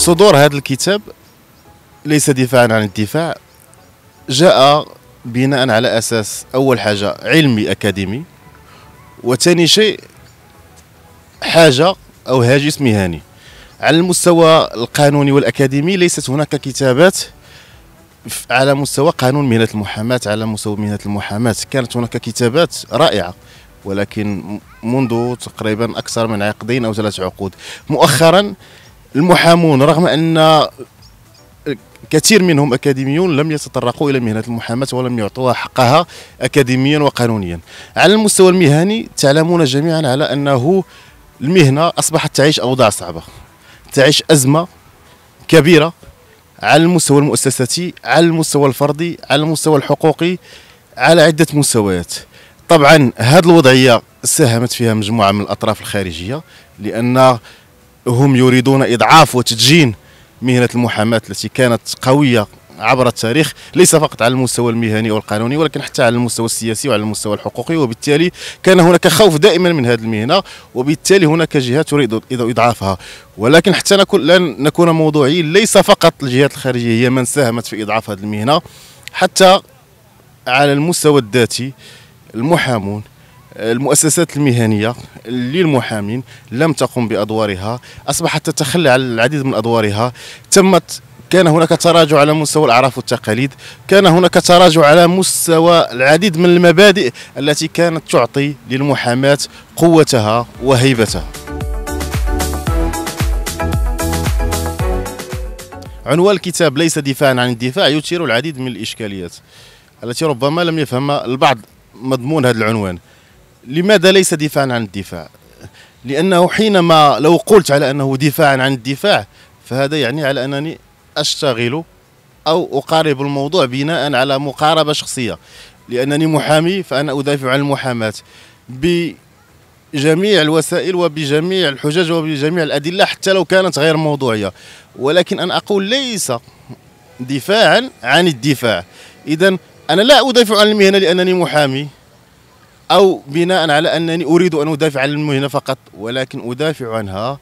صدور هذا الكتاب ليس دفاعا عن الدفاع جاء بناء على اساس اول حاجه علمي اكاديمي وثاني شيء حاجه او هاجس مهني على المستوى القانوني والاكاديمي ليست هناك كتابات على مستوى قانون مهنه المحاماه على مستوى مهنه المحاماه كانت هناك كتابات رائعه ولكن منذ تقريبا اكثر من عقدين او ثلاث عقود مؤخرا المحامون رغم ان كثير منهم اكاديميون لم يتطرقوا الى مهنه المحاماه ولم يعطوها حقها اكاديميا وقانونيا على المستوى المهني تعلمون جميعا على انه المهنه اصبحت تعيش اوضاع صعبه تعيش ازمه كبيره على المستوى المؤسساتي على المستوى الفردي على المستوى الحقوقي على عده مستويات طبعا هذه الوضعيه ساهمت فيها مجموعه من الاطراف الخارجيه لان هم يريدون إضعاف وتدجين مهنة المحاماة التي كانت قوية عبر التاريخ ليس فقط على المستوى المهني والقانوني ولكن حتى على المستوى السياسي وعلى المستوى الحقوقي وبالتالي كان هناك خوف دائما من هذه المهنه وبالتالي هناك جهات تريد اضعافها ولكن حتى نكون لن نكون موضوعيين ليس فقط الجهات الخارجيه هي من ساهمت في اضعاف هذه المهنه حتى على المستوى الذاتي المحامون المؤسسات المهنيه للمحامين لم تقم بادوارها اصبحت تتخلى عن العديد من ادوارها تمت كان هناك تراجع على مستوى الاعراف والتقاليد كان هناك تراجع على مستوى العديد من المبادئ التي كانت تعطي للمحاماه قوتها وهيبتها عنوان الكتاب ليس دفاعا عن الدفاع يثير العديد من الاشكاليات التي ربما لم يفهمها البعض مضمون هذا العنوان لماذا ليس دفاعا عن الدفاع لانه حينما لو قلت على انه دفاعا عن الدفاع فهذا يعني على انني اشتغل او اقارب الموضوع بناء على مقاربه شخصيه لانني محامي فانا ادافع عن المحاماه بجميع الوسائل وبجميع الحجج وبجميع الادله حتى لو كانت غير موضوعيه ولكن ان اقول ليس دفاعا عن الدفاع اذا انا لا ادافع عن المهنه لانني محامي أو بناء على أنني أريد أن أدافع عن المهنة فقط ولكن أدافع عنها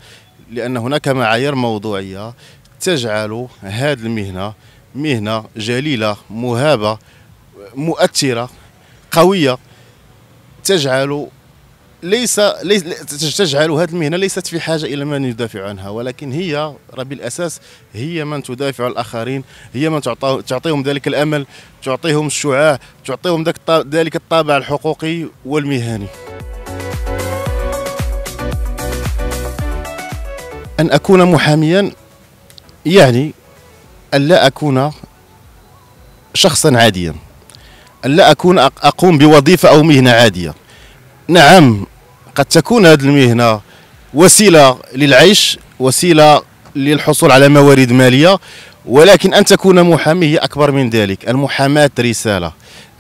لأن هناك معايير موضوعية تجعل هذه المهنة مهنة جليلة مهابة مؤثرة قوية تجعل ليس, ليس تجعل هذه المهنه ليست في حاجه الى من يدافع عنها ولكن هي راه بالاساس هي من تدافع الاخرين هي من تعطيهم ذلك الامل تعطيهم الشعاع تعطيهم ذلك الطابع الحقوقي والمهني ان اكون محاميا يعني ان لا اكون شخصا عاديا ان لا اكون اقوم بوظيفه او مهنه عاديه نعم قد تكون هذه المهنه وسيله للعيش وسيله للحصول على موارد ماليه ولكن ان تكون محامي هي اكبر من ذلك المحاماه رساله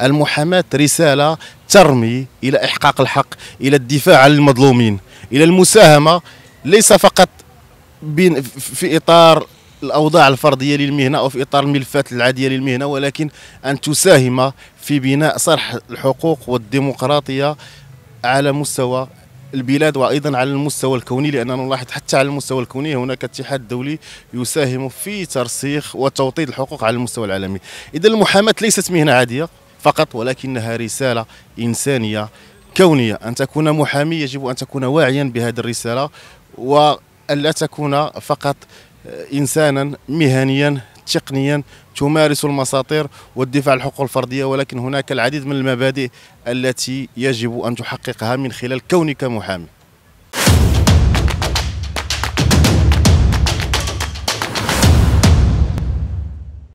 المحاماه رساله ترمي الى احقاق الحق الى الدفاع عن المظلومين الى المساهمه ليس فقط في اطار الاوضاع الفرديه للمهنه او في اطار الملفات العاديه للمهنه ولكن ان تساهم في بناء صرح الحقوق والديمقراطيه على مستوى البلاد وايضا على المستوى الكوني لاننا نلاحظ حتى على المستوى الكوني هناك اتحاد دولي يساهم في ترسيخ وتوطيد الحقوق على المستوى العالمي اذا المحاماه ليست مهنه عاديه فقط ولكنها رساله انسانيه كونيه ان تكون محامي يجب ان تكون واعيا بهذه الرساله والا تكون فقط انسانا مهنيا تقنيا تمارس المساطير والدفاع عن الحقوق الفرديه ولكن هناك العديد من المبادئ التي يجب ان تحققها من خلال كونك محامي